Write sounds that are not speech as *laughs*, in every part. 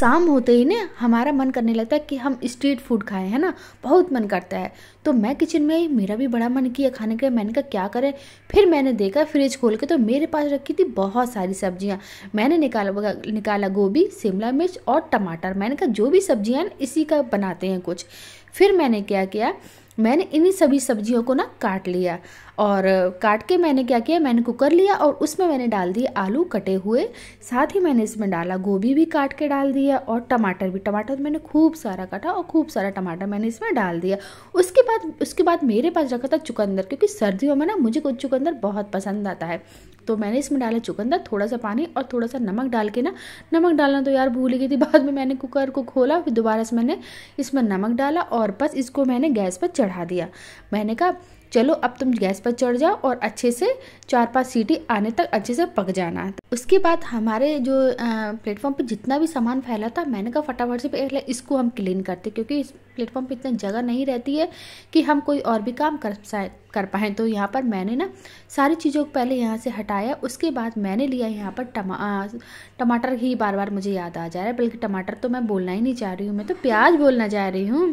शाम होते ही ना हमारा मन करने लगता है कि हम स्ट्रीट फूड खाएं है ना बहुत मन करता है तो मैं किचन में आई मेरा भी बड़ा मन किया खाने के लिए मैंने कहा क्या करें फिर मैंने देखा फ्रिज खोल के तो मेरे पास रखी थी बहुत सारी सब्जियाँ मैंने निकाला निकाला गोभी शिमला मिर्च और टमाटर मैंने कहा जो भी सब्जियाँ इसी का बनाते हैं कुछ फिर मैंने क्या किया मैंने इन्हीं सभी सब्जियों को ना काट लिया और काट के मैंने क्या किया मैंने कुकर लिया और उसमें मैंने डाल दिए आलू कटे हुए साथ ही मैंने इसमें डाला गोभी भी काट के डाल दिया और टमाटर भी टमाटर तो मैंने खूब सारा काटा और खूब सारा टमाटर मैंने इसमें डाल दिया उसके बाद उसके बाद मेरे पास रखा था चुकंदर क्योंकि सर्दियों में ना मुझे कुछ चुकंदर बहुत पसंद आता है तो मैंने इसमें डाला चुकंदर थोड़ा सा पानी और थोड़ा सा नमक डाल के ना नमक डालना तो यार भूल गई थी बाद में मैंने कुकर को खोला फिर दोबारा से मैंने इसमें नमक डाला और बस इसको मैंने गैस पर चढ़ा दिया मैंने कहा चलो अब तुम गैस पर चढ़ जाओ और अच्छे से चार पांच सीटी आने तक अच्छे से पक जाना उसके बाद हमारे जो प्लेटफॉर्म पे जितना भी सामान फैला था मैंने कहा फटाफट से पहले इसको हम क्लीन करते क्योंकि इस प्लेटफॉर्म पे इतनी जगह नहीं रहती है कि हम कोई और भी काम कर कर पाएँ तो यहाँ पर मैंने ना सारी चीज़ों को पहले यहाँ से हटाया उसके बाद मैंने लिया यहाँ पर टमा टमाटर ही बार बार मुझे याद आ जा रहा है बल्कि टमाटर तो मैं बोलना ही नहीं चाह रही हूँ मैं तो प्याज बोलना चाह रही हूँ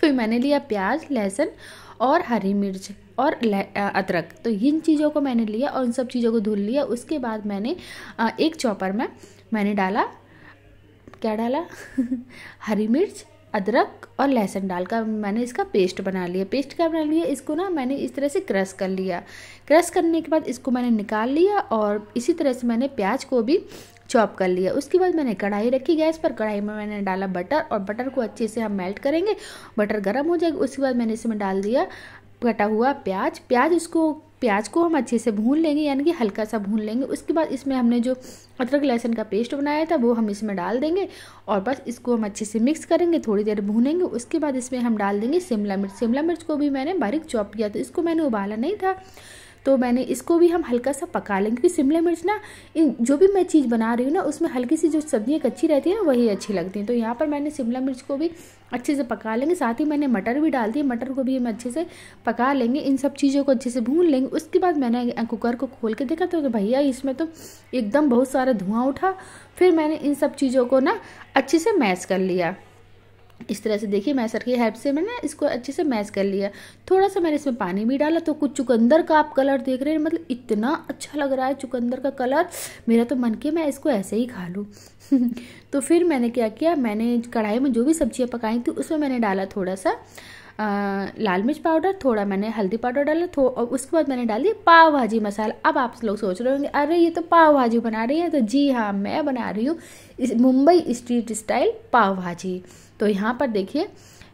तो मैंने लिया प्याज लहसुन और हरी मिर्च और अदरक तो इन चीज़ों को मैंने लिया और उन सब चीज़ों को धुल लिया उसके बाद मैंने एक चॉपर में मैंने डाला क्या डाला *laughs* हरी मिर्च अदरक और लहसुन डालकर मैंने इसका पेस्ट बना लिया पेस्ट क्या बना लिया इसको ना मैंने इस तरह से क्रश कर लिया क्रश करने के बाद इसको मैंने निकाल लिया और इसी तरह से मैंने प्याज को भी चॉप कर लिया उसके बाद मैंने कढ़ाई रखी गैस पर कढ़ाई में मैंने डाला बटर और बटर को अच्छे से हम मेल्ट करेंगे बटर गर्म हो जाएगा उसके बाद मैंने इसमें डाल दिया कटा हुआ प्याज प्याज इसको प्याज को हम अच्छे से भून लेंगे यानी कि हल्का सा भून लेंगे उसके बाद इसमें हमने जो अदरक लहसुन का पेस्ट बनाया था वो हम इसमें डाल देंगे और बस इसको हम अच्छे से मिक्स करेंगे थोड़ी देर भूनेंगे उसके बाद इसमें हम डाल देंगे शिमला मिर्च शिमला मिर्च को भी मैंने बारीक चॉप किया तो इसको मैंने उबाला नहीं था तो मैंने इसको भी हम हल्का सा पका लेंगे क्योंकि शिमला मिर्च ना इन जो भी मैं चीज़ बना रही हूँ ना उसमें हल्की सी जो सब्ज़ियाँ कच्ची रहती है ना वही अच्छी लगती हैं तो यहाँ पर मैंने शिमला मिर्च को भी अच्छे से पका लेंगे साथ ही मैंने मटर भी डाल दिए मटर को भी हम अच्छे से पका लेंगे इन सब चीज़ों को अच्छे से भून लेंगे उसके बाद मैंने कुकर को खोल के देखा तो, तो भैया इसमें तो एकदम बहुत सारा धुआं उठा फिर मैंने इन सब चीज़ों को ना अच्छे से मैश कर लिया इस तरह से देखिए मैसर की हेल्प से मैंने इसको अच्छे से मैश कर लिया थोड़ा सा मैंने इसमें पानी भी डाला तो कुछ चुकंदर का आप कलर देख रहे हैं मतलब इतना अच्छा लग रहा है चुकंदर का कलर मेरा तो मन किया मैं इसको ऐसे ही खा लूँ *laughs* तो फिर मैंने क्या किया मैंने कढ़ाई में जो भी सब्जियाँ पकाई थी उसमें मैंने डाला थोड़ा सा लाल मिर्च पाउडर थोड़ा मैंने हल्दी पाउडर डाला और उसके बाद मैंने डाल दिया पाव भाजी मसाला अब आप लोग सोच रहे होंगे अरे ये तो पाव भाजी बना रही है तो जी हाँ मैं बना रही हूँ मुंबई स्ट्रीट स्टाइल पाव भाजी तो यहाँ पर देखिए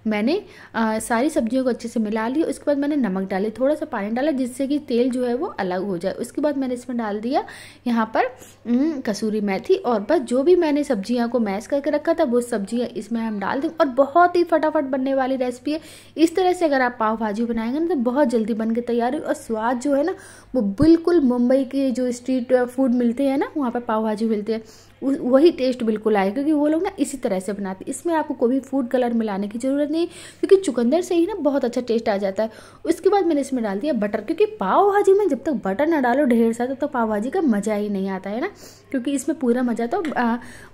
मैंने आ, सारी सब्जियों को अच्छे से मिला ली उसके बाद मैंने नमक डाले थोड़ा सा पानी डाला जिससे कि तेल जो है वो अलग हो जाए उसके बाद मैंने इसमें डाल दिया यहाँ पर न, कसूरी मैथी और बस जो भी मैंने सब्जियाँ को मैश करके रखा था वो सब्जियाँ इसमें हम डाल देंगे और बहुत ही फटाफट बनने वाली रेसिपी है इस तरह से अगर आप पाव भाजी बनाएंगे ना तो बहुत जल्दी बन के तैयार और स्वाद जो है ना वो बिल्कुल मुंबई के जो स्ट्रीट फूड मिलते हैं ना वहाँ पर पाव भाजी मिलती है वही टेस्ट बिल्कुल आएगा क्योंकि वो लोग ना इसी तरह से बनाते हैं इसमें आपको कोई भी फूड कलर मिलाने की ज़रूरत नहीं क्योंकि चुकंदर से ही ना बहुत अच्छा टेस्ट आ जाता है उसके बाद मैंने इसमें डाल दिया बटर क्योंकि पाव भाजी में जब तक बटर ना डालो ढेर सा तब तक पाव भाजी का मज़ा ही नहीं आता है ना क्योंकि इसमें पूरा मज़ा तो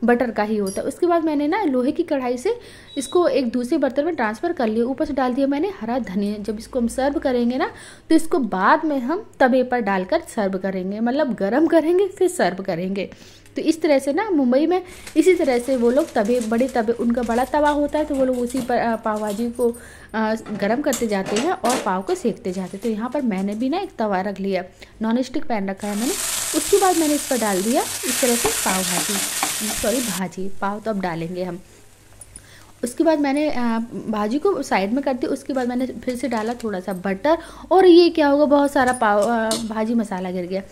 बटर का ही होता है उसके बाद मैंने ना लोहे की कढ़ाई से इसको एक दूसरे बर्तन में ट्रांसफ़र कर लिया ऊपर से डाल दिया मैंने हरा धनिया जब इसको हम सर्व करेंगे ना तो इसको बाद में हम तवे पर डालकर सर्व करेंगे मतलब गर्म करेंगे फिर सर्व करेंगे तो इस तरह से ना मुंबई में इसी तरह से वो लोग तबे बड़े तबे उनका बड़ा तवा होता है तो वो लोग उसी पर पाव भाजी को गर्म करते जाते हैं और पाव को सेकते जाते तो यहाँ पर मैंने भी ना एक तवा रख लिया नॉन स्टिक पैन रखा है मैंने उसके बाद मैंने इस पर डाल दिया इस तरह से पाव भाजी सॉरी भाजी पाव तो अब डालेंगे हम उसके बाद मैंने भाजी को साइड में कर दी उसके बाद मैंने फिर से डाला थोड़ा सा बटर और ये क्या होगा बहुत सारा पाव भाजी मसाला गिर गया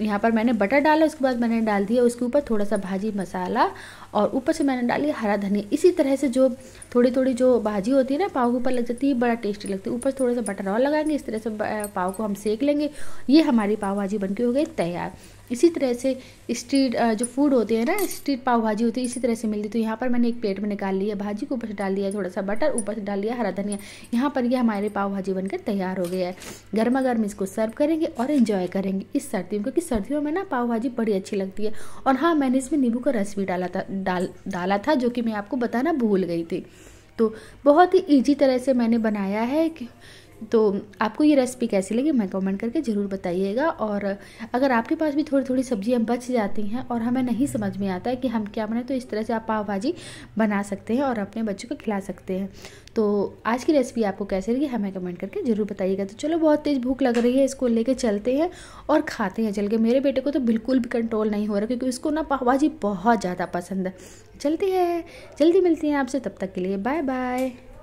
यहाँ पर मैंने बटर डाला उसके बाद मैंने डाल दिया उसके ऊपर थोड़ा सा भाजी मसाला और ऊपर से मैंने डाली हरा धनिया इसी तरह से जो थोड़ी थोड़ी जो भाजी होती है ना पाव के ऊपर लग जाती है बड़ा टेस्टी लगती है ऊपर से थोड़ा सा बटर और लगाएंगे इस तरह से पाव को हम सेक लेंगे ये हमारी पाव भाजी बन के हो गई तैयार इसी तरह से स्ट्रीट जो फूड होते हैं ना स्ट्रीट पाव भाजी होती है इसी तरह से मिलती तो यहाँ पर मैंने एक प्लेट में निकाल लिया भाजी को ऊपर से डाल दिया थोड़ा सा बटर ऊपर से डाल दिया हरा धनिया यहाँ पर ये हमारे पाव भाजी बनकर तैयार हो गया है गर्मा गर्म इसको सर्व करेंगे और इन्जॉय करेंगे इस सर्दियों क्योंकि सर्दियों में ना पाव भाजी बड़ी अच्छी लगती है और हाँ मैंने इसमें नींबू का रस भी डाला था डाल डाला था जो कि मैं आपको बताना भूल गई थी तो बहुत ही ईजी तरह से मैंने बनाया है तो आपको ये रेसिपी कैसी लगी मैं कमेंट करके ज़रूर बताइएगा और अगर आपके पास भी थोड़ी थोड़ी सब्जियाँ बच जाती हैं और हमें नहीं समझ में आता है कि हम क्या बनाए तो इस तरह से आप पाव भाजी बना सकते हैं और अपने बच्चों को खिला सकते हैं तो आज की रेसिपी आपको कैसे लगी हमें कमेंट करके ज़रूर बताइएगा तो चलो बहुत तेज़ भूख लग रही है इसको लेके चलते हैं और खाते हैं चल के मेरे बेटे को तो बिल्कुल भी कंट्रोल नहीं हो रहा क्योंकि उसको ना पाव भाजी बहुत ज़्यादा पसंद है चलते हैं जल्दी मिलती हैं आपसे तब तक के लिए बाय बाय